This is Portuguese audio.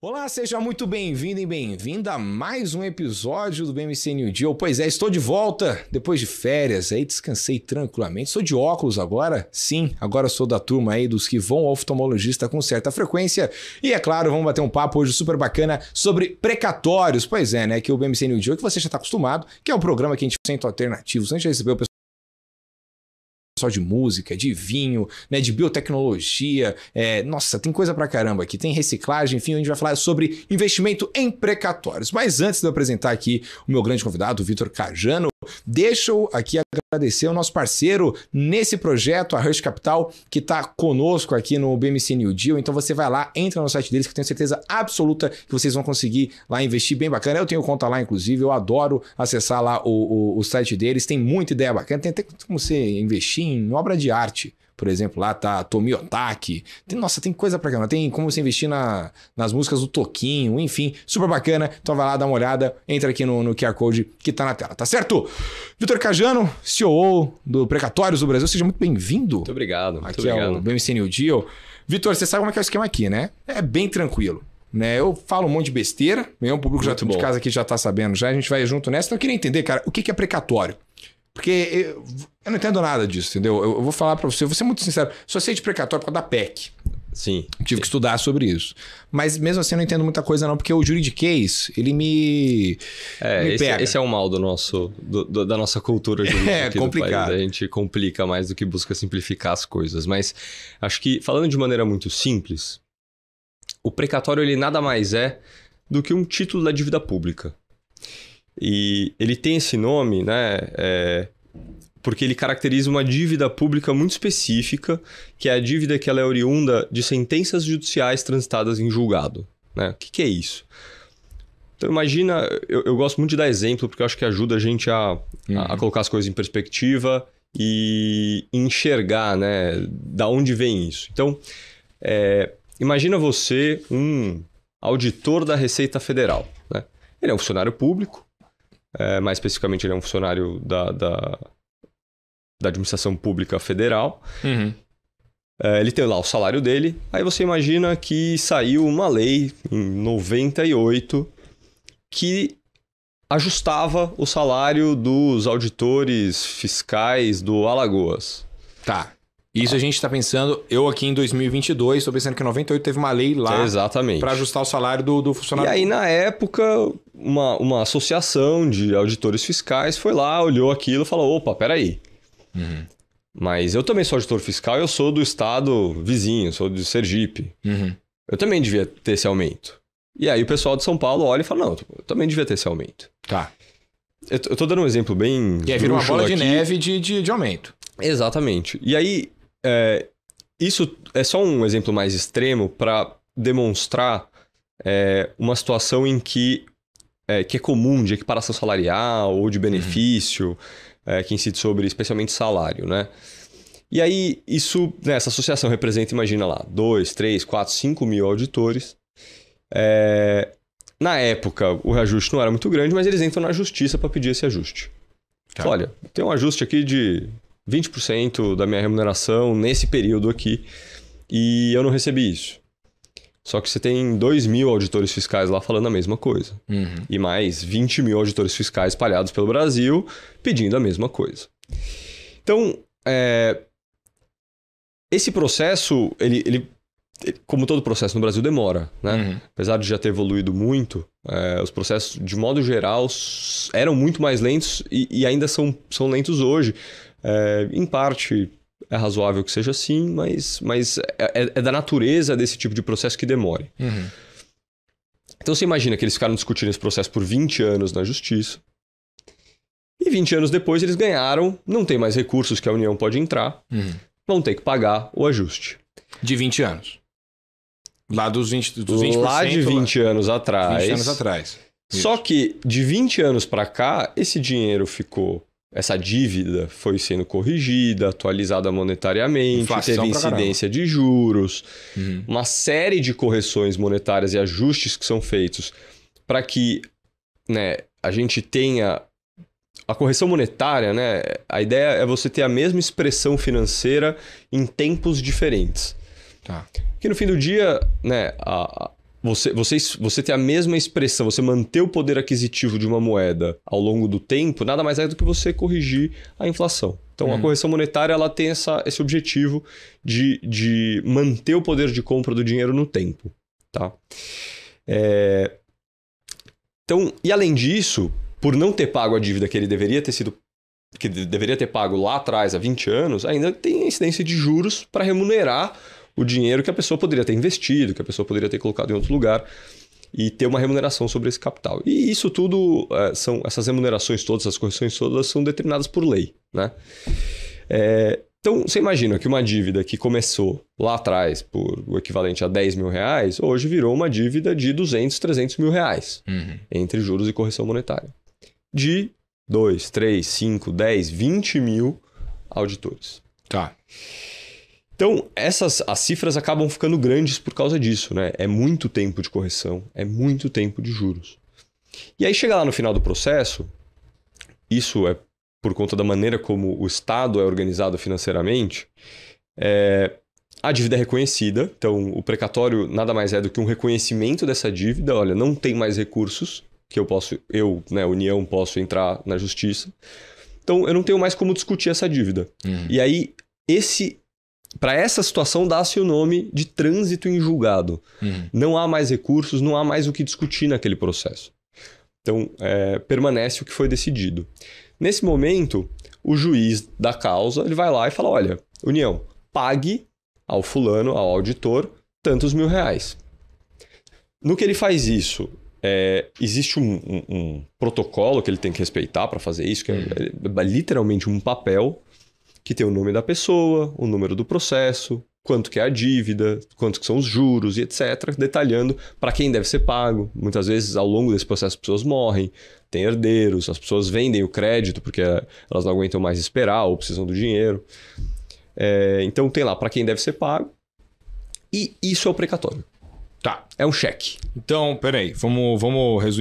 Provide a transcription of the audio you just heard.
Olá, seja muito bem-vindo e bem-vinda a mais um episódio do BMC New Deal. Pois é, estou de volta depois de férias, aí descansei tranquilamente. Sou de óculos agora? Sim, agora sou da turma aí dos que vão ao oftalmologista com certa frequência. E é claro, vamos bater um papo hoje super bacana sobre precatórios. Pois é, né, que o BMC New Deal, que você já está acostumado, que é um programa que a gente sente alternativo. A gente recebeu o pessoal só de música, de vinho, né, de biotecnologia. É, nossa, tem coisa pra caramba aqui. Tem reciclagem, enfim, a gente vai falar sobre investimento em precatórios. Mas antes de eu apresentar aqui o meu grande convidado, o Vitor Cajano, deixa eu aqui agradecer o nosso parceiro nesse projeto, a Rush Capital, que está conosco aqui no BMC New Deal. Então você vai lá, entra no site deles, que eu tenho certeza absoluta que vocês vão conseguir lá investir bem bacana. Eu tenho conta lá, inclusive, eu adoro acessar lá o, o, o site deles, tem muita ideia bacana, tem até como você investir obra de arte. Por exemplo, lá tá Tomi Otaki. Tem, nossa, tem coisa pra caramba. Tem como você investir na, nas músicas do Toquinho, enfim. Super bacana. Então vai lá, dá uma olhada. Entra aqui no, no QR Code que tá na tela, tá certo? Vitor Cajano, CEO do Precatórios do Brasil. Seja muito bem-vindo. Muito obrigado. Muito aqui obrigado. o BMC New Deal. Vitor, você sabe como é que é o esquema aqui, né? É bem tranquilo né? Eu falo um monte de besteira, meu público já de casa aqui já tá sabendo, já a gente vai junto nessa. Então eu queria entender, cara, o que, que é precatório? Porque eu, eu, não entendo nada disso, entendeu? Eu, eu vou falar para você, eu vou ser muito sincero. Só sei de precatório por causa da PEC. Sim. Tive que estudar sobre isso. Mas mesmo assim eu não entendo muita coisa não, porque o juridiquês, ele me, é, me esse, é, pega. Esse é o mal do nosso, do, do, da nossa cultura jurídica. É, complicado. A gente complica mais do que busca simplificar as coisas. Mas acho que, falando de maneira muito simples, o precatório ele nada mais é do que um título da dívida pública. E ele tem esse nome, né? É, porque ele caracteriza uma dívida pública muito específica, que é a dívida que ela é oriunda de sentenças judiciais transitadas em julgado. Né? O que, que é isso? Então imagina, eu, eu, gosto muito de dar exemplo, porque eu acho que ajuda a gente a, uhum. a, a uhum. colocar as coisas em perspectiva e enxergar, né, da onde vem isso. Então, é, imagina você um auditor da Receita Federal, né? Ele é um funcionário público, é, mais especificamente, ele é um funcionário da, da, da administração pública federal. Uhum. É, ele tem lá o salário dele. Aí você imagina que saiu uma lei em 98 que ajustava o salário dos auditores fiscais do Alagoas. Tá. Isso a gente está pensando, eu aqui em 2022, estou pensando que em 98 teve uma lei lá para ajustar o salário do, do funcionário. E aí, na época, uma, uma associação de auditores fiscais foi lá, olhou aquilo e falou: opa, peraí. Uhum. Mas eu também sou auditor fiscal, eu sou do estado vizinho, sou do Sergipe. Uhum. Eu também devia ter esse aumento. E aí o pessoal de São Paulo olha e fala: não, eu também devia ter esse aumento. Tá. Eu, eu tô dando um exemplo bem. E aí vira uma bola aqui. de neve de, de, de, aumento. Exatamente. E aí, é, isso é só um exemplo mais extremo para demonstrar é, uma situação em que é, que é comum de equiparação salarial ou de benefício, uhum. é, que incide sobre especialmente salário, né? E aí, isso, né, essa associação representa, imagina lá, 2, 3, 4, 5 mil auditores. É, na época, o reajuste não era muito grande, mas eles entram na justiça para pedir esse ajuste. Tá. Olha, tem um ajuste aqui de 20% da minha remuneração nesse período aqui e eu não recebi isso. Só que você tem 2 mil auditores fiscais lá falando a mesma coisa. Uhum. E mais 20 mil auditores fiscais espalhados pelo Brasil pedindo a mesma coisa. Então, é... esse processo, ele, ele, como todo processo no Brasil, demora. Né? Uhum. Apesar de já ter evoluído muito, é, os processos, de modo geral, eram muito mais lentos e, e ainda são, são lentos hoje. É, em parte é razoável que seja assim, mas, mas é, é, é da natureza desse tipo de processo que demore. Uhum. Então você imagina que eles ficaram discutindo esse processo por 20 anos na justiça. E 20 anos depois eles ganharam, não tem mais recursos que a União pode entrar, uhum. vão ter que pagar o ajuste. De 20 anos. Lá dos 20, dos 20 Lá de 20 lá... anos atrás. 20 anos atrás. Isso. Só que de 20 anos para cá, esse dinheiro ficou essa dívida foi sendo corrigida, atualizada monetariamente, Inflação teve incidência de juros, uhum. uma série de correções monetárias e ajustes que são feitos para que né, a gente tenha. A correção monetária, né? A ideia é você ter a mesma expressão financeira em tempos diferentes. Tá. Que no fim do dia, né, a, você, você, você ter a mesma expressão, você manter o poder aquisitivo de uma moeda ao longo do tempo, nada mais é do que você corrigir a inflação. Então, hum. a uhum. correção monetária ela tem essa, esse objetivo de, de manter o poder de compra do dinheiro no tempo. Tá? É... Então, e além disso, por não ter pago a dívida que ele deveria ter sido que deveria ter pago lá atrás, há 20 anos, ainda tem incidência de juros para remunerar o dinheiro que a pessoa poderia ter investido, que a pessoa poderia ter colocado em outro lugar e ter uma remuneração sobre esse capital. E isso tudo é, são essas remunerações todas, essas correções todas são determinadas por lei, né? É, então você imagina que uma dívida que começou lá atrás por o equivalente a 10 mil reais, hoje virou uma dívida de 200, 300 mil reais uhum. entre juros e correção monetária. De 2, 3, 5, 10, 20 mil auditores. Tá. Então, essas as cifras acabam ficando grandes por causa disso, né? É muito tempo de correção, é muito tempo de juros. E aí chega lá no final do processo, isso é por conta da maneira como o Estado é organizado financeiramente, é, a dívida é reconhecida, então o precatório nada mais é do que um reconhecimento dessa dívida, olha, não tem mais recursos que eu posso, eu, né, União, posso entrar na justiça. Então eu não tenho mais como discutir essa dívida. Uhum. E aí esse para essa situação, dá-se o nome de trânsito em julgado. Uhum. Não há mais recursos, não há mais o que discutir naquele processo. Então, é, permanece o que foi decidido. Nesse momento, o juiz da causa ele vai lá e fala: olha, União, pague ao fulano, ao auditor, tantos mil reais. No que ele faz isso, é, existe um, um, um, protocolo que ele tem que respeitar para fazer isso, que é, uhum. é, é, literalmente um papel que tem o nome da pessoa, o número do processo, quanto que é a dívida, quanto que são os juros e etc, detalhando para quem deve ser pago. Muitas vezes ao longo desse processo as pessoas morrem, tem herdeiros, as pessoas vendem o crédito porque elas não aguentam mais esperar ou precisam do dinheiro. É, então tem lá para quem deve ser pago e isso é o precatório. Tá. É um cheque. Então, peraí, vamos, vamos resumir.